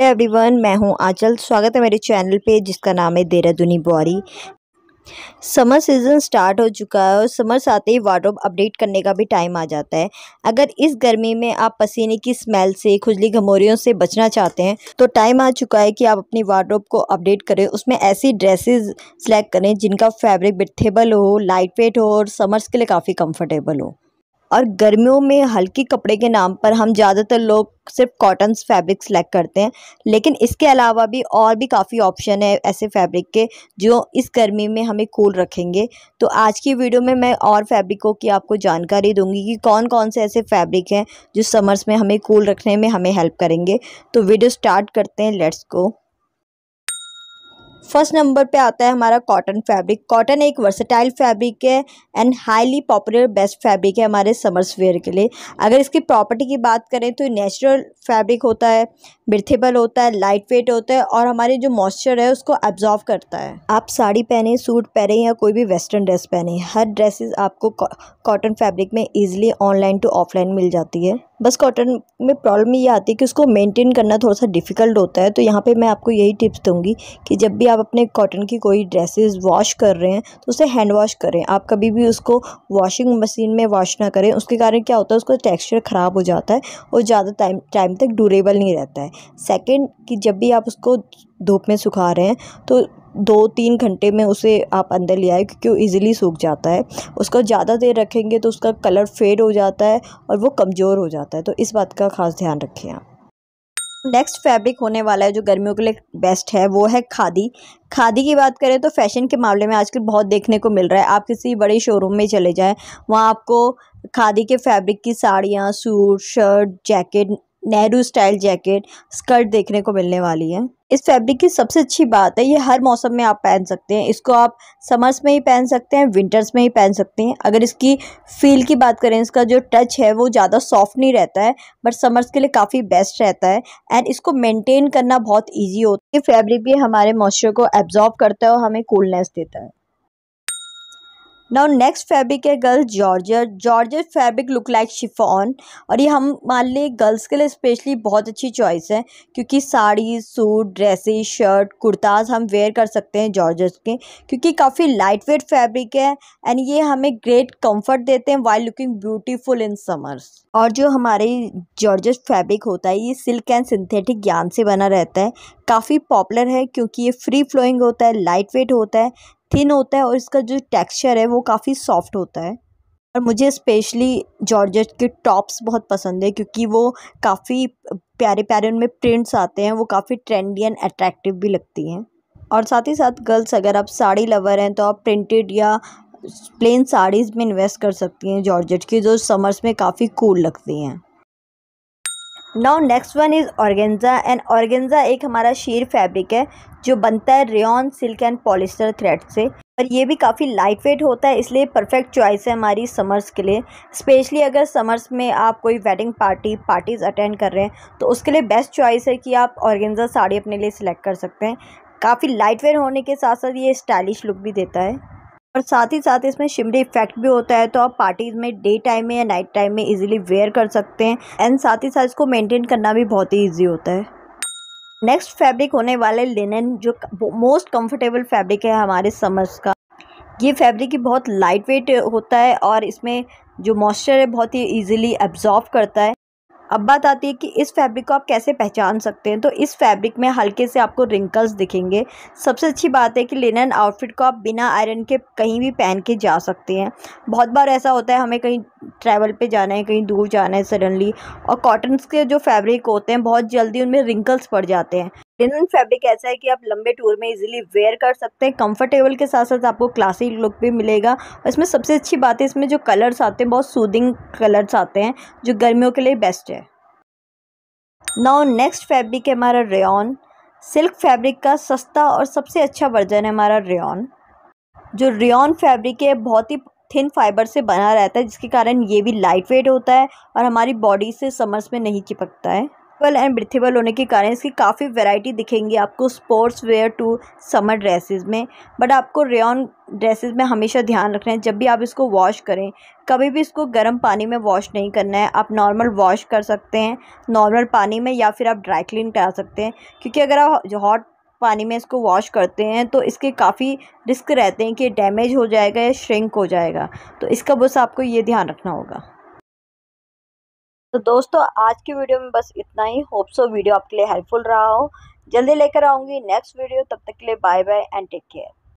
everyone मैं हूं आंचल स्वागत है मेरे चैनल पे जिसका नाम है देहरादूनी बुआरी समर सीज़न स्टार्ट हो चुका है और से आते ही वार्ड्रोब अपडेट करने का भी टाइम आ जाता है अगर इस गर्मी में आप पसीने की स्मेल से खुजली घमोरियों से बचना चाहते हैं तो टाइम आ चुका है कि आप अपनी वार्ड्रोब को अपडेट करें उसमें ऐसी ड्रेसेस सेलेक्ट करें जिनका फैब्रिक बिथेबल हो लाइट वेट हो और समर्स के लिए काफ़ी कम्फर्टेबल हो और गर्मियों में हल्की कपड़े के नाम पर हम ज़्यादातर लोग सिर्फ कॉटन फैब्रिक सेलेक्ट करते हैं लेकिन इसके अलावा भी और भी काफ़ी ऑप्शन है ऐसे फैब्रिक के जो इस गर्मी में हमें कूल रखेंगे तो आज की वीडियो में मैं और फैब्रिकों की आपको जानकारी दूंगी कि कौन कौन से ऐसे फैब्रिक हैं जो समर्स में हमें कूल रखने में हमें हेल्प करेंगे तो वीडियो स्टार्ट करते हैं लेट्स को फर्स्ट नंबर पे आता है हमारा कॉटन फैब्रिक कॉटन एक वर्सेटाइल फैब्रिक है and highly popular best fabric है हमारे समर्स वेयर के लिए अगर इसकी प्रॉपर्टी की बात करें तो नेचुरल फैब्रिक होता है ब्रिथेबल होता है लाइट वेट होता है और हमारे जो मॉइस्चर है उसको एब्जॉर्व करता है आप साड़ी पहने सूट पहने या कोई भी वेस्टर्न ड्रेस पहने हर ड्रेसेस आपको कॉटन फैब्रिक में इजीली ऑनलाइन टू ऑफलाइन मिल जाती है बस कॉटन में प्रॉब्लम ये आती है कि उसको मेंटेन करना थोड़ा सा डिफ़िकल्ट होता है तो यहाँ पे मैं आपको यही टिप्स दूंगी कि जब भी आप अपने कॉटन की कोई ड्रेसेस वॉश कर रहे हैं तो उसे हैंड वॉश करें आप कभी भी उसको वॉशिंग मशीन में वॉश ना करें उसके कारण क्या होता है उसका टेक्सचर ख़राब हो जाता है और ज़्यादा टाइम टाइम तक ड्यूरेबल नहीं रहता है सेकंड कि जब भी आप उसको धूप में सुखा रहे हैं तो दो तीन घंटे में उसे आप अंदर ले आए क्योंकि वो ईज़िली सूख जाता है उसको ज़्यादा देर रखेंगे तो उसका कलर फेड हो जाता है और वो कमज़ोर हो जाता है तो इस बात का खास ध्यान रखें आप नेक्स्ट फैब्रिक होने वाला है जो गर्मियों के लिए बेस्ट है वो है खादी खादी की बात करें तो फैशन के मामले में आजकल बहुत देखने को मिल रहा है आप किसी बड़े शोरूम में चले जाएं वहाँ आपको खादी के फैब्रिक की साड़ियाँ suit shirt jacket Nehru style jacket skirt देखने को मिलने वाली है इस फैब्रिक की सबसे अच्छी बात है ये हर मौसम में आप पहन सकते हैं इसको आप समर्स में ही पहन सकते हैं विंटर्स में ही पहन सकते हैं अगर इसकी फील की बात करें इसका जो टच है वो ज़्यादा सॉफ्ट नहीं रहता है बट समर्स के लिए काफ़ी बेस्ट रहता है एंड इसको मेंटेन करना बहुत ईजी होता है फैब्रिक भी हमारे मॉइस्चर को एब्जॉर्ब करता है और हमें कूलनेस देता है नाउ नेक्स्ट फैब्रिक है girls georgette georgette fabric look like chiffon और ये हम मान लें गर्ल्स के लिए स्पेशली बहुत अच्छी चॉइस है क्योंकि sari suit dresses shirt kurtas हम वेयर कर सकते हैं जॉर्जर्स के क्योंकि काफ़ी लाइट वेट फैब्रिक है एंड ये हमें ग्रेट कम्फर्ट देते हैं while looking beautiful in summers और जो हमारे जॉर्जेट फैब्रिक होता है ये सिल्क एंड सिंथेटिक ज्ञान से बना रहता है काफ़ी पॉपुलर है क्योंकि ये फ्री फ्लोइंग होता है लाइट वेट होता है थिन होता है और इसका जो टेक्सचर है वो काफ़ी सॉफ्ट होता है और मुझे स्पेशली जॉर्जेट के टॉप्स बहुत पसंद है क्योंकि वो काफ़ी प्यारे प्यारे उनमें प्रिंट्स आते हैं वो काफ़ी ट्रेंडी एंड अट्रैक्टिव भी लगती हैं और साथ ही साथ गर्ल्स अगर आप साड़ी लवर हैं तो आप प्रिंटेड या प्लेन साड़ीज़ में इन्वेस्ट कर सकती हैं जॉर्जेट की जो समर्स में काफ़ी कूल लगती हैं now next one is organza and organza एक हमारा शेर फैब्रिक है जो बनता है rayon silk and polyester thread से और ये भी काफ़ी लाइट वेट होता है इसलिए परफेक्ट चॉइस है हमारी समर्स के लिए स्पेशली अगर समर्स में आप कोई वेडिंग पार्टी पार्टीज़ अटेंड कर रहे हैं तो उसके लिए बेस्ट चॉइस है कि आप ऑर्गेंजा साड़ी अपने लिए सिलेक्ट कर सकते हैं काफ़ी लाइट वेट होने के साथ साथ ये स्टाइलिश लुक भी देता है और साथ ही साथ इसमें शिमरी इफेक्ट भी होता है तो आप पार्टीज में डे टाइम में या नाइट टाइम में इजीली वेयर कर सकते हैं एंड साथ ही साथ इसको मेंटेन करना भी बहुत ही ईजी होता है नेक्स्ट फैब्रिक होने वाले लिनन जो मोस्ट कंफर्टेबल फैब्रिक है हमारे समर्स का ये फैब्रिक बहुत लाइट वेट होता है और इसमें जो मॉइस्चर है बहुत ही ईजिली एब्जॉर्व करता है अब बात आती है कि इस फैब्रिक को आप कैसे पहचान सकते हैं तो इस फैब्रिक में हल्के से आपको रिंकल्स दिखेंगे सबसे अच्छी बात है कि लिनन आउटफिट को आप बिना आयरन के कहीं भी पहन के जा सकते हैं बहुत बार ऐसा होता है हमें कहीं ट्रैवल पे जाना है कहीं दूर जाना है सडनली और कॉटन्स के जो फैब्रिक होते हैं बहुत जल्दी उनमें रिंकल्स पड़ जाते हैं लिनन फैब्रिक ऐसा है कि आप लंबे टूर में इजीली वेयर कर सकते हैं कंफर्टेबल के साथ साथ आपको क्लासिक लुक भी मिलेगा और इसमें सबसे अच्छी बात है इसमें जो कलर्स आते हैं बहुत सूदिंग कलर्स आते हैं जो गर्मियों के लिए बेस्ट है नाउ नेक्स्ट फैब्रिक है हमारा रेन सिल्क फैब्रिक का सस्ता और सबसे अच्छा वर्जन है हमारा रेन जो रेन फैब्रिक है बहुत ही थिन फाइबर से बना रहता है जिसके कारण ये भी लाइट वेट होता है और हमारी बॉडी से समर्स में नहीं चिपकता है वेल एंड ब्रिथेबल होने के कारण इसकी काफ़ी वैरायटी दिखेंगी आपको sports wear to summer dresses में बट आपको रेन ड्रेसेस में हमेशा ध्यान रखना है जब भी आप इसको वॉश करें कभी भी इसको गर्म पानी में वॉश नहीं करना है आप नॉर्मल वॉश कर सकते हैं नॉर्मल पानी में या फिर आप ड्राई क्लीन करा सकते हैं क्योंकि अगर आप हॉट पानी में इसको वॉश करते हैं तो इसके काफ़ी रिस्क रहते हैं कि डैमेज हो जाएगा या श्रिंक हो जाएगा तो इसका बस आपको ये ध्यान रखना होगा तो दोस्तों आज की वीडियो में बस इतना ही होप सो वीडियो आपके लिए हेल्पफुल रहा हो जल्दी लेकर आऊँगी नेक्स्ट वीडियो तब तक के लिए bye bye and take care